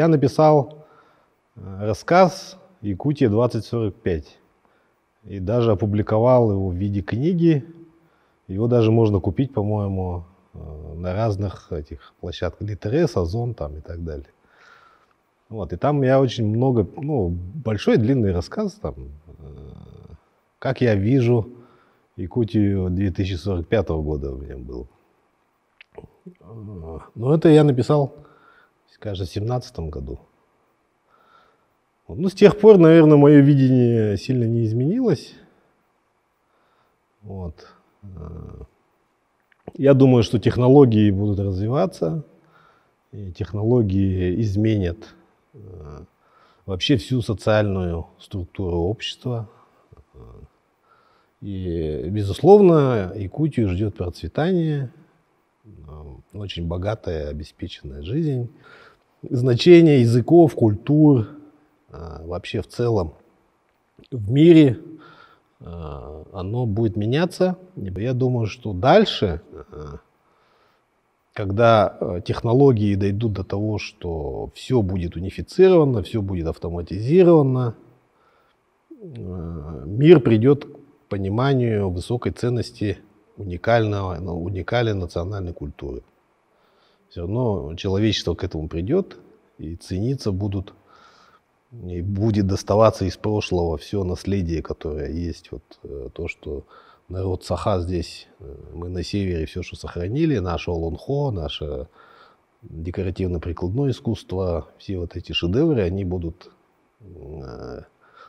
я написал э, рассказ «Якутия 2045» и даже опубликовал его в виде книги. Его даже можно купить, по-моему, э, на разных этих площадках. Литерес, Озон там и так далее. Вот, и там я очень много, ну, большой длинный рассказ там, э, как я вижу Якутию 2045 года у меня был. Но это я написал скажем, в 2017 году. Ну, с тех пор, наверное, мое видение сильно не изменилось. Вот. Э, я думаю, что технологии будут развиваться, и технологии изменят э, вообще всю социальную структуру общества. Э, и, безусловно, Якутию ждет процветание, Э, очень богатая, обеспеченная жизнь. Значение языков, культур, э, вообще в целом в мире э, оно будет меняться. Я думаю, что дальше, когда технологии дойдут до того, что все будет унифицировано, все будет автоматизировано, мир придет к пониманию высокой ценности уникального, ну, уникальной национальной культуры. Все равно человечество к этому придет, и цениться будут, и будет доставаться из прошлого все наследие, которое есть. Вот э, то, что народ Саха здесь, э, мы на севере все, что сохранили, наше Олонхо, наше декоративно-прикладное искусство, все вот эти шедевры, они будут э,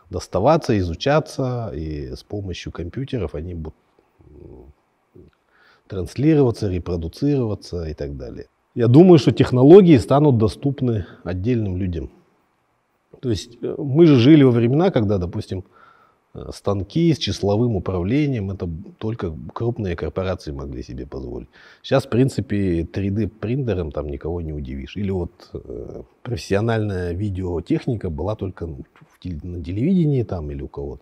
доставаться, изучаться, и с помощью компьютеров они будут транслироваться, репродуцироваться и так далее. Я думаю, что технологии станут доступны отдельным людям. То есть э, мы же жили во времена, когда, допустим, э, станки с числовым управлением, это только крупные корпорации могли себе позволить. Сейчас, в принципе, 3D-принтером там никого не удивишь. Или вот э, профессиональная видеотехника была только ну, на телевидении там или у кого-то.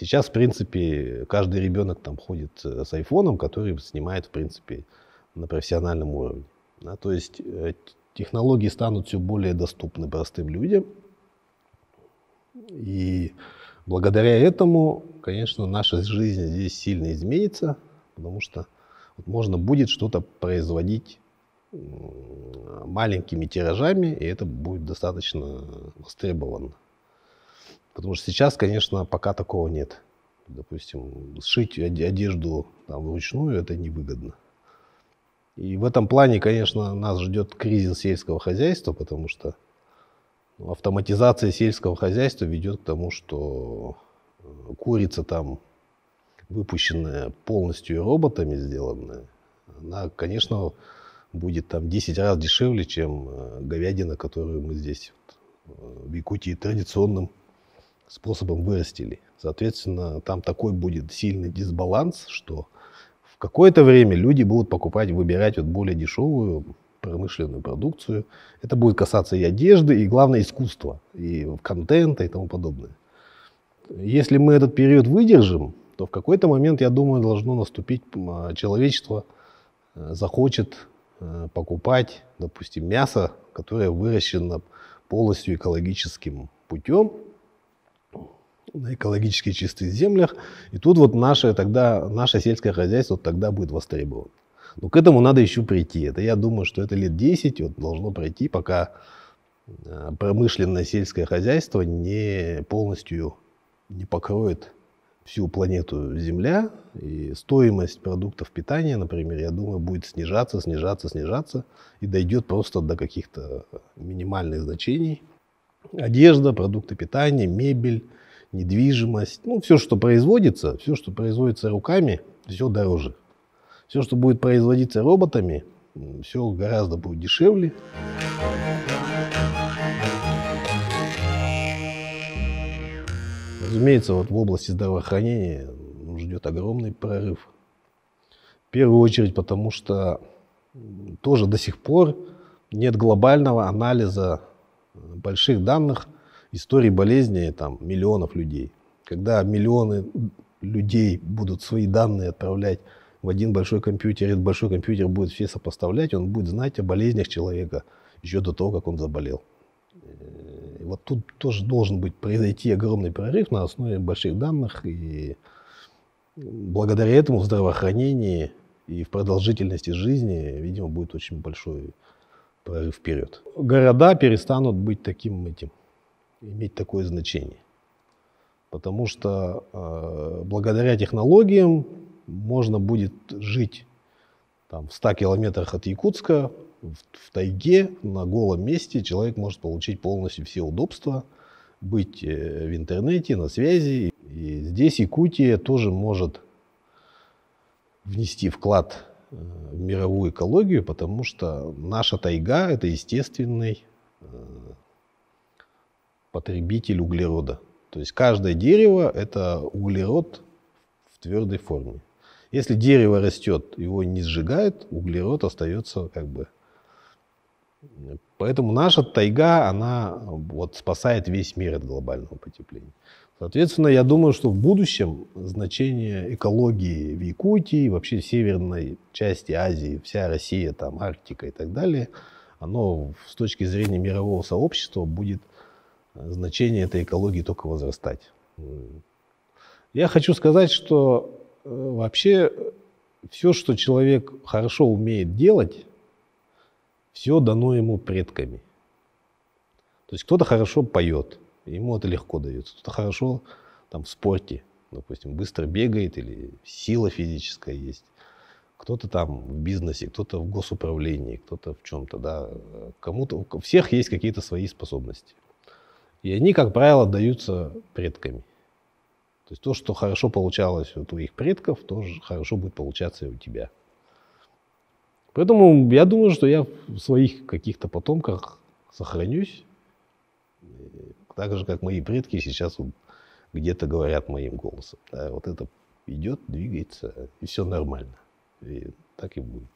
Сейчас, в принципе, каждый ребенок там ходит э, с айфоном, который снимает, в принципе, на профессиональном уровне. Да, то есть э, технологии станут все более доступны простым людям. И благодаря этому, конечно, наша жизнь здесь сильно изменится, потому что можно будет что-то производить маленькими тиражами, и это будет достаточно востребовано. Потому что сейчас, конечно, пока такого нет. Допустим, сшить одежду там, вручную это невыгодно. И в этом плане, конечно, нас ждет кризис сельского хозяйства, потому что ну, автоматизация сельского хозяйства ведет к тому, что э, курица там выпущенная полностью роботами сделанная, она, конечно, будет там 10 раз дешевле, чем э, говядина, которую мы здесь э, в Якутии традиционным способом вырастили. Соответственно, там такой будет сильный дисбаланс, что в какое-то время люди будут покупать, выбирать вот более дешевую промышленную продукцию. Это будет касаться и одежды, и, главное, искусства, и контента, и тому подобное. Если мы этот период выдержим, то в какой-то момент, я думаю, должно наступить а, человечество э, захочет э, покупать, допустим, мясо, которое выращено полностью экологическим путем, на экологически чистых землях. И тут вот наше, тогда, наше сельское хозяйство тогда будет востребовано. Но к этому надо еще прийти. Это я думаю, что это лет 10 вот, должно пройти, пока э, промышленное сельское хозяйство не полностью не покроет всю планету Земля. И стоимость продуктов питания, например, я думаю, будет снижаться, снижаться, снижаться и дойдет просто до каких-то минимальных значений. Одежда, продукты питания, мебель, недвижимость, ну, все, что производится, все, что производится руками, все дороже. Все, что будет производиться роботами, все гораздо будет дешевле. Разумеется, вот в области здравоохранения ждет огромный прорыв. В первую очередь, потому что тоже до сих пор нет глобального анализа э, больших данных – историй болезни там, миллионов людей. Когда миллионы людей будут свои данные отправлять в один большой компьютер, этот большой компьютер будет все сопоставлять, он будет знать о болезнях человека еще до того, как он заболел. Э, и вот тут тоже должен быть произойти огромный прорыв на основе больших данных, и благодаря этому в здравоохранении и в продолжительности жизни, видимо, будет очень большой прорыв вперед. Города перестанут быть таким этим иметь такое значение. Потому что э, благодаря технологиям можно будет жить там, в 100 километрах от Якутска, в, в тайге, на голом месте. Человек может получить полностью все удобства, быть э, в интернете, на связи. И здесь Якутия тоже может внести вклад э, в мировую экологию, потому что наша тайга – это естественный э, потребитель углерода. То есть каждое дерево – это углерод в твердой форме. Если дерево растет, его не сжигают, углерод остается как бы. Поэтому наша тайга, она вот спасает весь мир от глобального потепления. Соответственно, я думаю, что в будущем значение экологии в Якутии, вообще в северной части Азии, вся Россия, там, Арктика и так далее, оно с точки зрения мирового сообщества будет – значение этой экологии только возрастать. Я хочу сказать, что э, вообще все, что человек хорошо умеет делать, все дано ему предками. То есть кто-то хорошо поет, ему это легко дается, кто-то хорошо там, в спорте, допустим, быстро бегает или сила физическая есть. Кто-то там в бизнесе, кто-то в госуправлении, кто-то в чем-то, да. Кому-то, у всех есть какие-то свои способности. И они, как правило, даются предками. То есть то, что хорошо получалось у твоих предков, тоже хорошо будет получаться и у тебя. Поэтому я думаю, что я в своих каких-то потомках сохранюсь, так же, как мои предки сейчас вот где-то говорят моим голосом. Да, вот это идет, двигается, и все нормально. И так и будет.